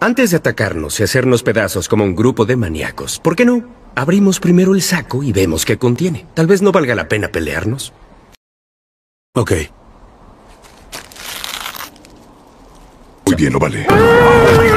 Antes de atacarnos y hacernos pedazos como un grupo de maníacos, ¿por qué no? Abrimos primero el saco y vemos qué contiene. Tal vez no valga la pena pelearnos. Ok. Muy bien, no vale.